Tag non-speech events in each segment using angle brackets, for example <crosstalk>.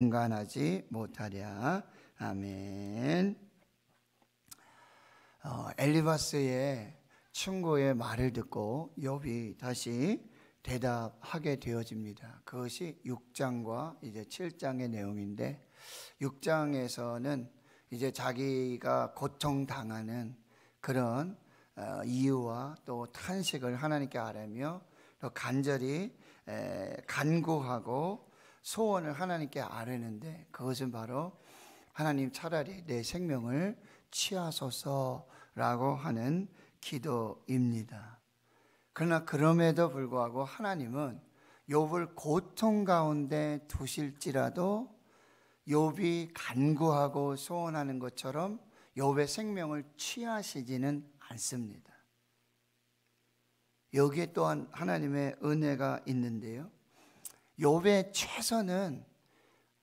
중간하지 못하랴. 아멘. 어, 엘리바스의 충고의 말을 듣고 욥이 다시 대답하게 되어집니다. 그것이 6장과 이제 7장의 내용인데 6장에서는 이제 자기가 고통당하는 그런 어, 이유와 또 탄식을 하나님께 아뢰며 또 간절히 간구하고 소원을 하나님께 아뢰는데 그것은 바로 하나님 차라리 내 생명을 취하소서라고 하는 기도입니다. 그러나 그럼에도 불구하고 하나님은 욥을 고통 가운데 두실지라도 욥이 간구하고 소원하는 것처럼 욥의 생명을 취하시지는 않습니다. 여기에 또한 하나님의 은혜가 있는데요. 욥의 최선은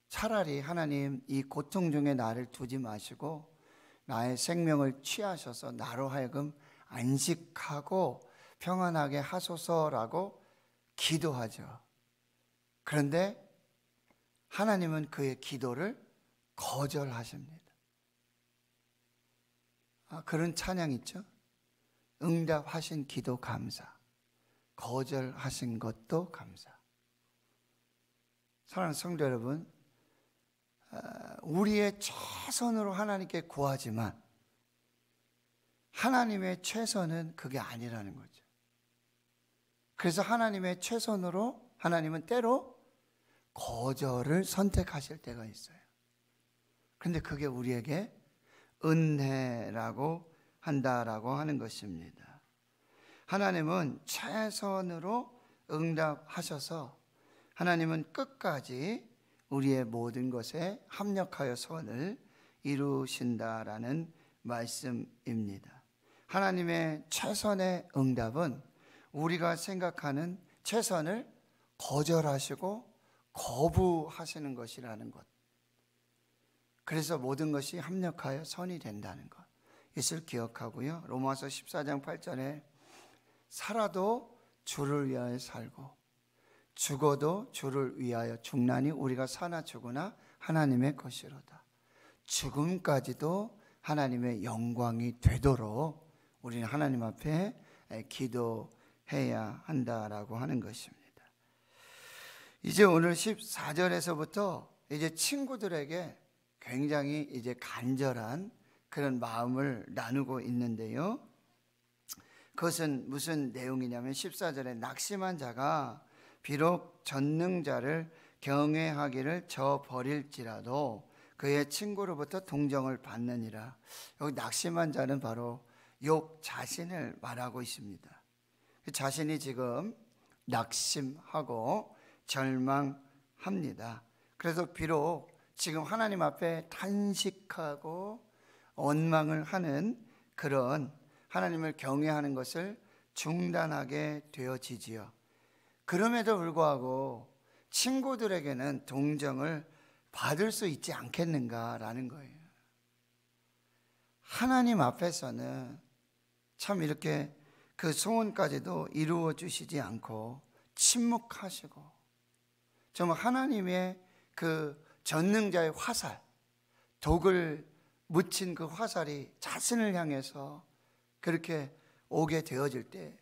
차라리 하나님 이 고통 중에 나를 두지 마시고 나의 생명을 취하셔서 나로 하여금 안식하고 평안하게 하소서라고 기도하죠. 그런데 하나님은 그의 기도를 거절하십니다. 아, 그런 찬양 있죠? 응답하신 기도 감사. 거절하신 것도 감사. 사랑하는 성도 여러분, 아, 우리의 최선으로 하나님께 구하지만 하나님의 최선은 그게 아니라는 거죠. 그래서 하나님의 최선으로 하나님은 때로 거절을 선택하실 때가 있어요. 그런데 그게 우리에게 은혜라고 한다라고 하는 것입니다. 하나님은 최선으로 응답하셔서 하나님은 끝까지 우리의 모든 것에 합력하여 선을 이루신다라는 말씀입니다. 하나님의 최선의 응답은 우리가 생각하는 최선을 거절하시고 거부하시는 것이라는 것. 그래서 모든 것이 합력하여 선이 된다는 것. 이것을 기억하고요. 로마서 14장 8절에 살아도 주를 위하여 살고 죽어도 주를 위하여 죽나니 우리가 사나 죽으나 하나님의 것이로다. 죽음까지도 하나님의 영광이 되도록 우리는 하나님 앞에 기도해야 한다라고 하는 것입니다. 이제 오늘 14절에서부터 이제 친구들에게 굉장히 이제 간절한 그런 마음을 나누고 있는데요. 그것은 무슨 내용이냐면 14절에 낙심한 자가 비록 전능자를 경외하기를 저버릴지라도 그의 친구로부터 동정을 받느니라. 여기 낙심한 자는 바로 욕 자신을 말하고 있습니다. 그 자신이 지금 낙심하고 절망합니다. 그래서 비록 지금 하나님 앞에 탄식하고 원망을 하는 그런 하나님을 경외하는 것을 중단하게 되어지지요. 그럼에도 불구하고 친구들에게는 동정을 받을 수 있지 않겠는가라는 거예요. 하나님 앞에서는 참 이렇게 그 소원까지도 이루어 주시지 않고 침묵하시고 정말 하나님의 그 전능자의 화살, 독을 묻힌 그 화살이 자신을 향해서 그렇게 오게 되어질 때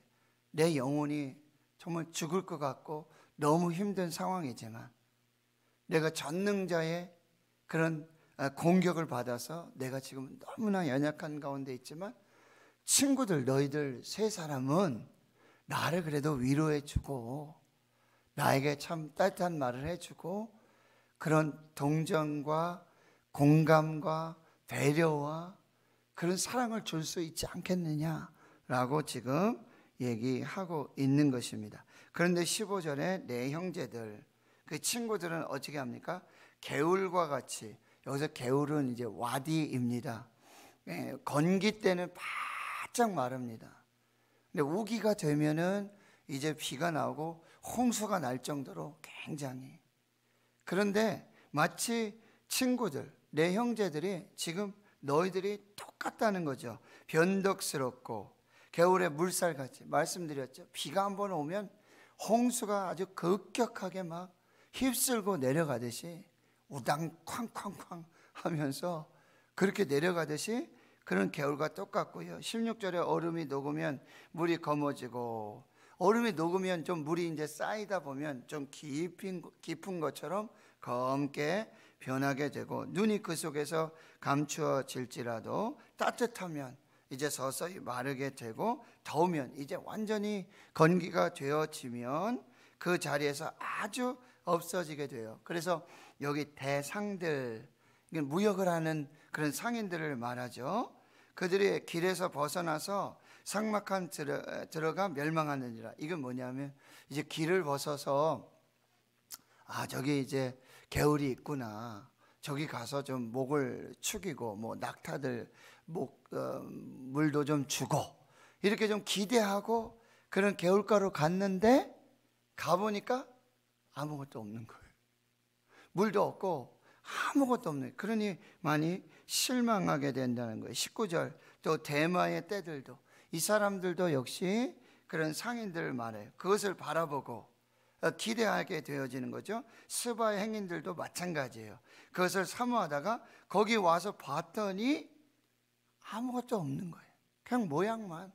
내 영혼이 정말 죽을 것 같고 너무 힘든 상황이지만 내가 전능자의 그런 아, 공격을 받아서 내가 지금 너무나 연약한 가운데 있지만 친구들 너희들 세 사람은 나를 그래도 위로해 주고 나에게 참 따뜻한 말을 해 주고 그런 동정과 공감과 배려와 그런 사랑을 줄 수 있지 않겠느냐라고 지금 얘기하고 있는 것입니다. 그런데 15절에 내 형제들 그 친구들은 어떻게 합니까? 개울과 같이 여기서 개울은 이제 와디입니다. 예, 건기 때는 바짝 마릅니다. 근데 우기가 되면은 이제 비가 나오고 홍수가 날 정도로 굉장히 그런데 마치 친구들 내 형제들이 지금 너희들이 똑같다는 거죠. 변덕스럽고 겨울에 물살같이 말씀드렸죠. 비가 한번 오면 홍수가 아주 급격하게 막 휩쓸고 내려가듯이 우당 쾅쾅쾅 하면서 그렇게 내려가듯이 그런 겨울과 똑같고요. 16절에 얼음이 녹으면 물이 검어지고 얼음이 녹으면 좀 물이 이제 쌓이다 보면 좀 깊은, 깊은 것처럼 검게 변하게 되고 눈이 그 속에서 감추어질지라도 따뜻하면 이제 서서히 마르게 되고 더우면 이제 완전히 건기가 되어지면 그 자리에서 아주 없어지게 돼요. 그래서 여기 대상들 무역을 하는 그런 상인들을 말하죠. 그들이 길에서 벗어나서 상막한 들어, 가 멸망하느니라. 이건 뭐냐면 이제 길을 벗어서 아 저기 이제 개울이 있구나. 저기 가서 좀 목을 축이고 뭐 낙타들 목 어, 물도 좀 주고 이렇게 좀 기대하고 그런 개울가로 갔는데 가보니까 아무것도 없는 거예요. 물도 없고 아무것도 없는 거예요. 그러니 많이 실망하게 된다는 거예요. 19절 또 대마의 때들도 이 사람들도 역시 그런 상인들을 말해요. 그것을 바라보고 어, 기대하게 되어지는 거죠. 스바의 행인들도 마찬가지예요. 그것을 사모하다가 거기 와서 봤더니 아무것도 없는 거예요. 그냥 모양만.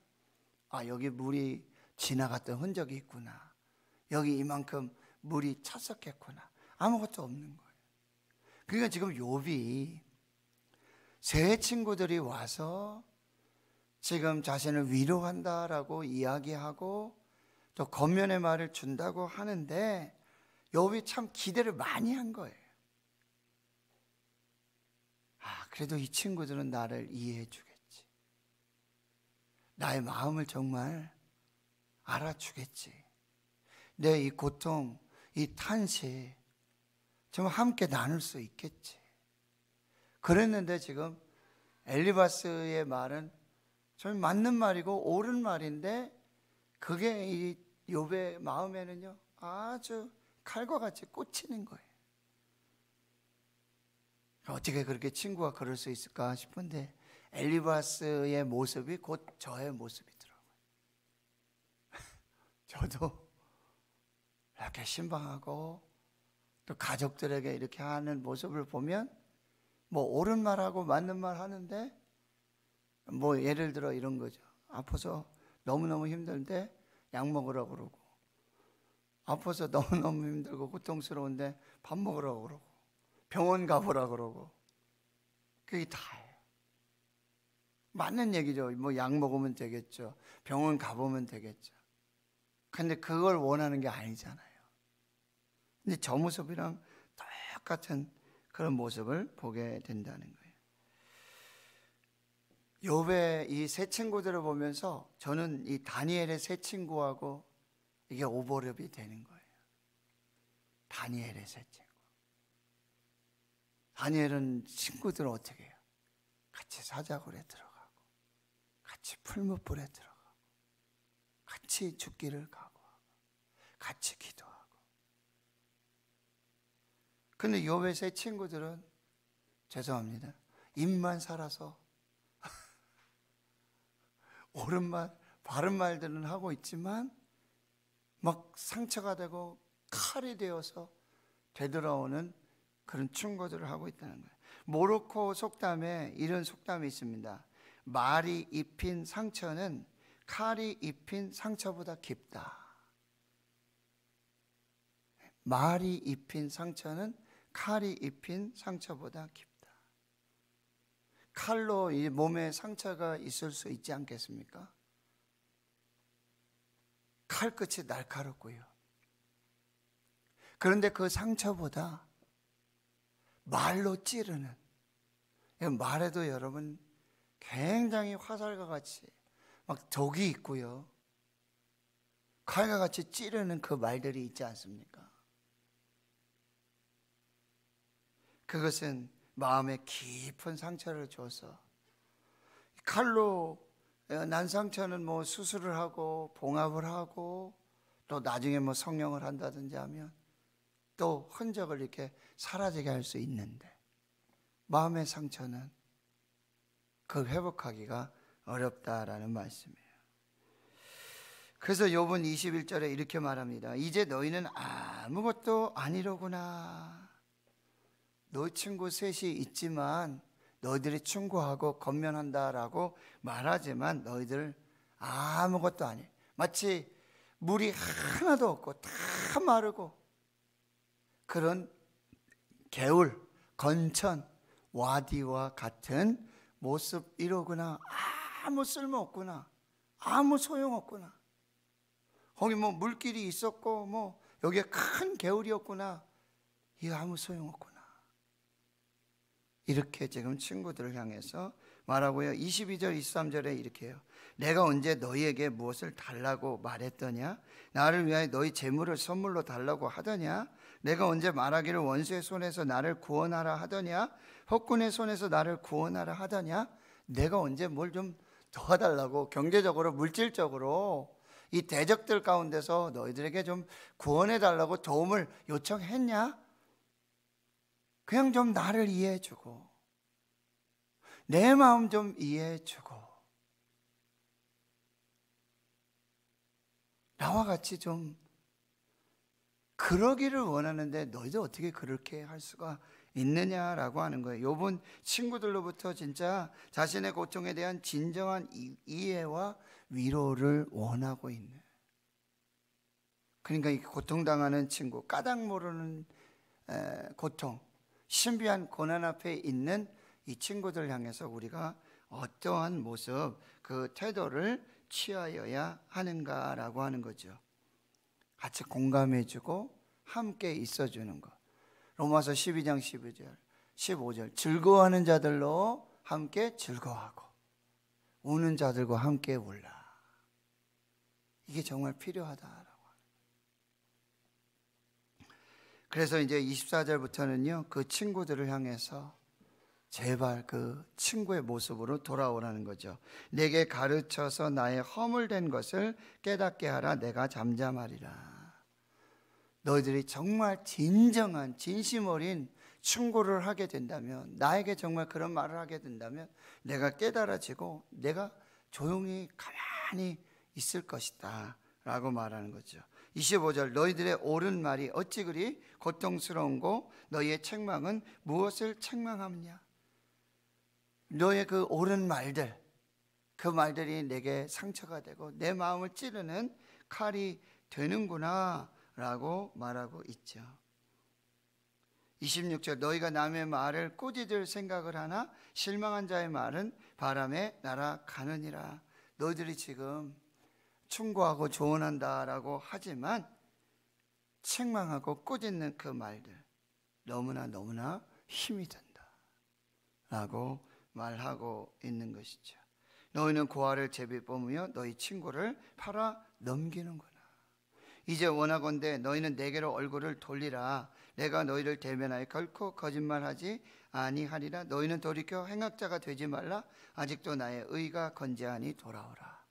아, 여기 물이 지나갔던 흔적이 있구나. 여기 이만큼 물이 찼었겠구나. 아무것도 없는 거예요. 그러니까 지금 욥이 세 친구들이 와서 지금 자신을 위로한다라고 이야기하고 또 겉면의 말을 준다고 하는데 욥이 참 기대를 많이 한 거예요. 그래도 이 친구들은 나를 이해해 주겠지. 나의 마음을 정말 알아주겠지. 내 이 고통, 이 탄식, 좀 함께 나눌 수 있겠지. 그랬는데 지금 엘리바스의 말은 좀 맞는 말이고 옳은 말인데 그게 이 욥의 마음에는요 아주 칼과 같이 꽂히는 거예요. 어떻게 그렇게 친구가 그럴 수 있을까 싶은데 엘리바스의 모습이 곧 저의 모습이더라고요. <laughs> 저도 이렇게 신방하고 또 가족들에게 이렇게 하는 모습을 보면 뭐 옳은 말하고 맞는 말 하는데 뭐 예를 들어 이런 거죠. 아파서 너무너무 힘든데 약 먹으라고 그러고 아파서 너무너무 힘들고 고통스러운데 밥 먹으라고 그러고 병원 가보라 그러고 그게 다예요. 맞는 얘기죠. 뭐 약 먹으면 되겠죠. 병원 가보면 되겠죠. 근데 그걸 원하는 게 아니잖아요. 근데 저 모습이랑 똑같은 그런 모습을 보게 된다는 거예요. 요배 이 세 친구들을 보면서 저는 이 다니엘의 세 친구하고 이게 오버랩이 되는 거예요. 다니엘의 세 친구. 다니엘은 친구들 어떻게 해요? 같이 사자굴에 들어가고 같이 풀무불에 들어가고 같이 죽기를 각오하고 같이 기도하고 근데 요벳의 친구들은 죄송합니다. 입만 살아서 <laughs> 옳은 말, 바른 말들은 하고 있지만 막 상처가 되고 칼이 되어서 되돌아오는 그런 충고들을 하고 있다는 거예요. 모로코 속담에 이런 속담이 있습니다. 말이 입힌 상처는 칼이 입힌 상처보다 깊다. 말이 입힌 상처는 칼이 입힌 상처보다 깊다. 칼로 이 몸에 상처가 있을 수 있지 않겠습니까? 칼끝이 날카롭고요. 그런데 그 상처보다 말로 찌르는 말에도 여러분 굉장히 화살과 같이 막 적이 있고요. 칼과 같이 찌르는 그 말들이 있지 않습니까? 그것은 마음에 깊은 상처를 줘서 칼로 어, 난 상처는 뭐 수술을 하고 봉합을 하고 또 나중에 뭐 성령을 한다든지 하면 또 흔적을 이렇게 사라지게 할 수 있는데 마음의 상처는 그 회복하기가 어렵다라는 말씀이에요. 그래서 요번 21절에 이렇게 말합니다. 이제 너희는 아무것도 아니로구나. 너희 친구 셋이 있지만 너희들이 충고하고 건면한다라고 말하지만 너희들 아무것도 아니. 마치 물이 하나도 없고 다 마르고 그런 개울, 건천, 와디와 같은 모습이러구나 아무 쓸모 없구나. 아무 소용 없구나. 거기 뭐 물길이 있었고 뭐 여기에 큰 개울이었구나. 이거 아무 소용 없구나. 이렇게 지금 친구들을 향해서 말하고요. 22절, 23절에 이렇게 해요. 내가 언제 너희에게 무엇을 달라고 말했더냐? 나를 위하여 너희 재물을 선물로 달라고 하더냐? 내가 언제 말하기를 원수의 손에서 나를 구원하라 하더냐? 헛군의 손에서 나를 구원하라 하더냐? 내가 언제 뭘 좀 도와달라고 경제적으로 물질적으로 이 대적들 가운데서 너희들에게 좀 구원해 달라고 도움을 요청했냐? 그냥 좀 나를 이해해 주고 내 마음 좀 이해해 주고 나와 같이 좀 그러기를 원하는데 너희들 어떻게 그렇게 할 수가 있느냐라고 하는 거예요. 요번 친구들로부터 진짜 자신의 고통에 대한 진정한 이해와 위로를 원하고 있는. 그러니까 이 고통당하는 친구, 까닭 모르는 고통, 신비한 고난 앞에 있는 이 친구들 향해서 우리가 어떠한 모습, 그 태도를 취하여야 하는가라고 하는 거죠. 같이 공감해주고 함께 있어주는 것. 로마서 12장 12절, 15절. 즐거워하는 자들로 함께 즐거워하고, 우는 자들과 함께 울라. 이게 정말 필요하다라고 그래서 이제 24절부터는요, 그 친구들을 향해서 제발 그 친구의 모습으로 돌아오라는 거죠. 내게 가르쳐서 나의 허물된 것을 깨닫게 하라. 내가 잠잠하리라. 너희들이 정말 진정한 진심 어린 충고를 하게 된다면 나에게 정말 그런 말을 하게 된다면 내가 깨달아지고 내가 조용히 가만히 있을 것이다 라고 말하는 거죠 25절 너희들의 옳은 말이 어찌 그리 고통스러운고 너희의 책망은 무엇을 책망하느냐 너의 그 옳은 말들 그 말들이 내게 상처가 되고 내 마음을 찌르는 칼이 되는구나 라고 말하고 있죠. 26절 너희가 남의 말을 꼬지들 생각을 하나 실망한 자의 말은 바람에 날아가느니라. 너희들이 지금 충고하고 조언한다라고 하지만 책망하고 꼬짖는그 말들 너무나 너무나 힘이 든다라고 말하고 있는 것이죠. 너희는 고아를 제비 뽑으며 너희 친구를 팔아 넘기는구나. 이제 원하건대 너희는 내게로 얼굴을 돌리라. 내가 너희를 대면하여 결코 거짓말하지 아니하리라. 너희는 돌이켜 행악자가 되지 말라. 아직도 나의 의가 건재하니 돌아오라.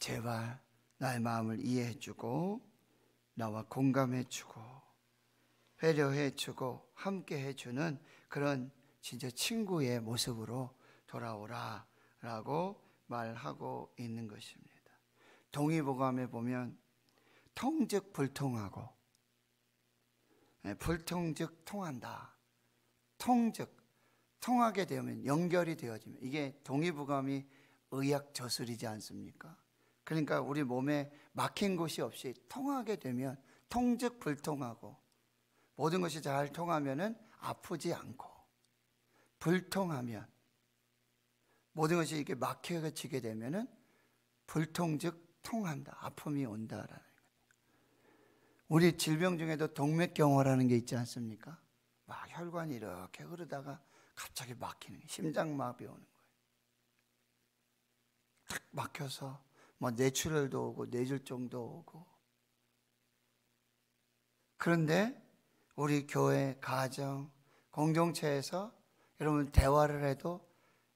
제발 나의 마음을 이해해주고 나와 공감해주고 배려해주고 함께해주는 그런 진짜 친구의 모습으로 돌아오라라고 말하고 있는 것입니다. 동의보감에 보면 통즉 불통하고 예, 불통즉 통한다. 통즉 통하게 되면 연결이 되어지면 이게 동의보감이 의학 저술이지 않습니까? 그러니까 우리 몸에 막힌 곳이 없이 통하게 되면 통즉 불통하고 모든 것이 잘 통하면은 아프지 않고 불통하면 모든 것이 이렇게 막혀지게 되면은 불통즉 통한다. 아픔이 온다라는 거예요. 우리 질병 중에도 동맥경화라는 게 있지 않습니까? 막 혈관이 이렇게 흐르다가 갑자기 막히는 거예요. 심장마비 오는 거예요. 딱 막혀서 뭐 뇌출혈도 오고 뇌졸중도 오고 그런데 우리 교회, 가정, 공동체에서 여러분 대화를 해도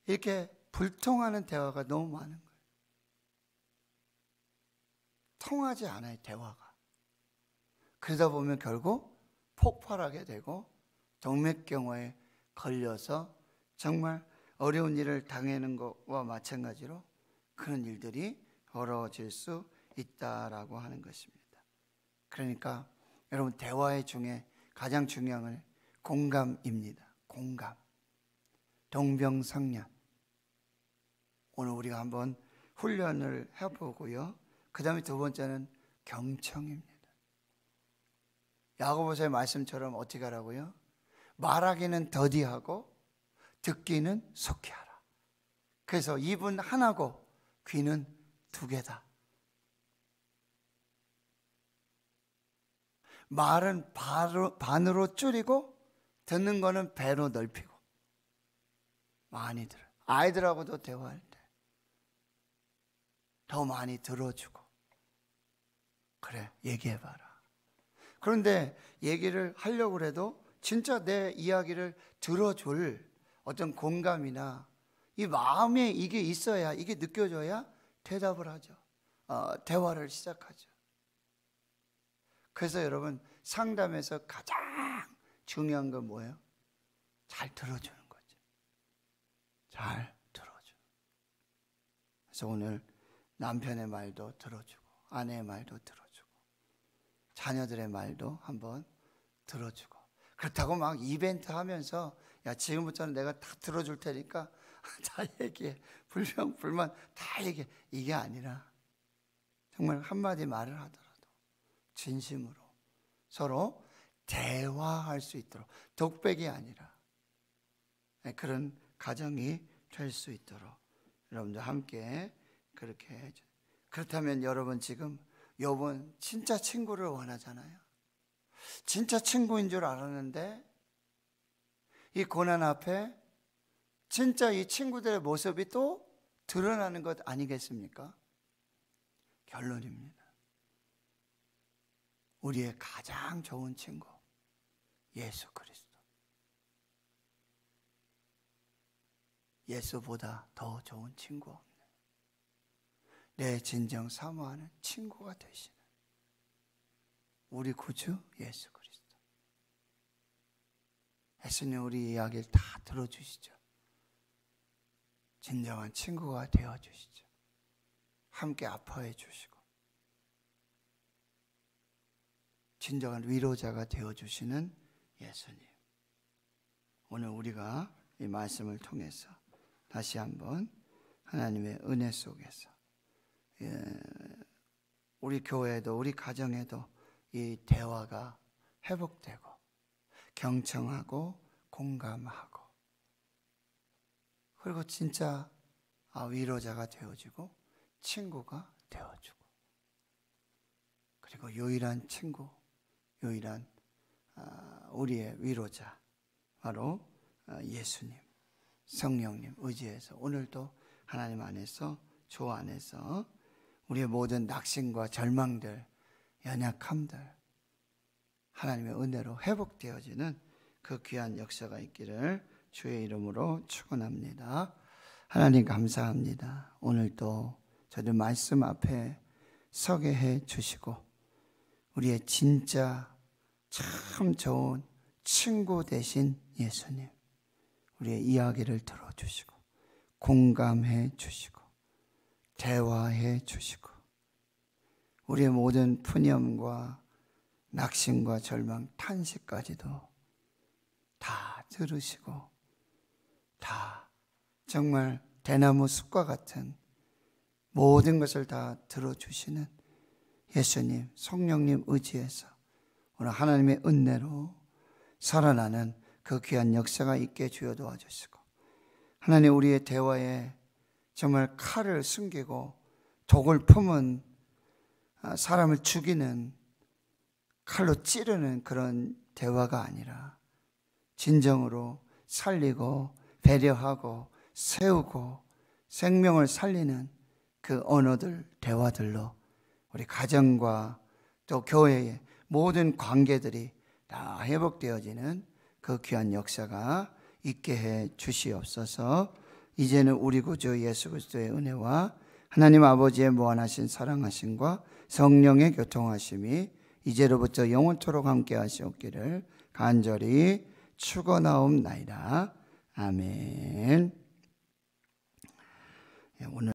이렇게 불통하는 대화가 너무 많은 거예요. 통하지 않아요, 대화가. 그러다 보면 결국 폭발하게 되고 동맥경화에 걸려서 정말 어려운 일을 당하는 것과 마찬가지로 그런 일들이 어질수 있다라고 하는 것입니다. 그러니까 여러분 대화의 중에 가장 중요한 건 공감입니다. 공감. 동병상련. 오늘 우리가 한번 훈련을 해보고요. 그 다음에 두 번째는 경청입니다. 야고보서의 말씀처럼 어떻게 하라고요? 말하기는 더디하고 듣기는 속히 하라. 그래서 입은 하나고 귀는 두 개다. 말은 바로, 반으로 줄이고 듣는 거는 배로 넓히고 많이 들어. 아이들하고도 대화할 때 더 많이 들어주고 그래, 얘기해봐라. 그런데 얘기를 하려고 해도 진짜 내 이야기를 들어줄 어떤 공감이나 이 마음에 이게 있어야 이게 느껴져야 대답을 하죠. 어, 대화를 시작하죠. 그래서 여러분 상담에서 가장 중요한 건 뭐예요? 잘 들어주는 거죠. 잘 들어줘. 그래서 오늘 남편의 말도 들어주고 아내의 말도 들어주고 자녀들의 말도 한번 들어주고 그렇다고 막 이벤트 하면서 야 지금부터는 내가 다 들어줄 테니까 <laughs> 다 얘기해 불평 불만 다 얘기해 이게 아니라 정말 한마디 말을 하더라도 진심으로 서로 대화할 수 있도록 독백이 아니라 네, 그런 가정이 될 수 있도록 여러분들 함께 그렇게 해줘. 그렇다면 여러분 지금 여분 진짜 친구를 원하잖아요. 진짜 친구인 줄 알았는데 이 고난 앞에 진짜 이 친구들의 모습이 또 드러나는 것 아니겠습니까? 결론입니다. 우리의 가장 좋은 친구 예수 그리스도. 예수보다 더 좋은 친구 내 진정 사모하는 친구가 되시는 우리 구주 예수 그리스도. 예수님 우리 이야기를 다 들어주시죠. 진정한 친구가 되어 주시죠. 함께 아파해 주시고, 진정한 위로자가 되어 주시는 예수님. 오늘 우리가 이 말씀을 통해서 다시 한번 하나님의 은혜 속에서 예, 우리 교회도 우리 가정에도 이 대화가 회복되고 경청하고 공감하고 그리고 진짜 아, 위로자가 되어주고 친구가 되어주고 그리고 유일한 친구 유일한 아, 우리의 위로자 바로 아, 예수님 성령님 의지해서 오늘도 하나님 안에서 주 안에서 우리의 모든 낙심과 절망들, 연약함들, 하나님의 은혜로 회복되어지는 그 귀한 역사가 있기를 주의 이름으로 축원합니다. 하나님 감사합니다. 오늘도 저들 말씀 앞에 서게 해 주시고 우리의 진짜 참 좋은 친구 대신 예수님 우리의 이야기를 들어주시고 공감해 주시고 대화해 주시고 우리의 모든 푸념과 낙심과 절망, 탄식까지도 다 들으시고 다 정말 대나무 숲과 같은 모든 것을 다 들어주시는 예수님, 성령님 의지에서 오늘 하나님의 은혜로 살아나는 그 귀한 역사가 있게 주여 도와주시고 하나님 우리의 대화에 정말 칼을 숨기고 독을 품은 아, 사람을 죽이는 칼로 찌르는 그런 대화가 아니라 진정으로 살리고 배려하고 세우고 생명을 살리는 그 언어들, 대화들로 우리 가정과 또 교회의 모든 관계들이 다 회복되어지는 그 귀한 역사가 있게 해 주시옵소서. 이제는 우리 구주 예수 그리스도의 은혜와 하나님 아버지의 무한하신 사랑하심과 성령의 교통하심이 이제로부터 영원토록 함께 하시옵기를 간절히 축원하옵나이다. 아멘. 예, 오늘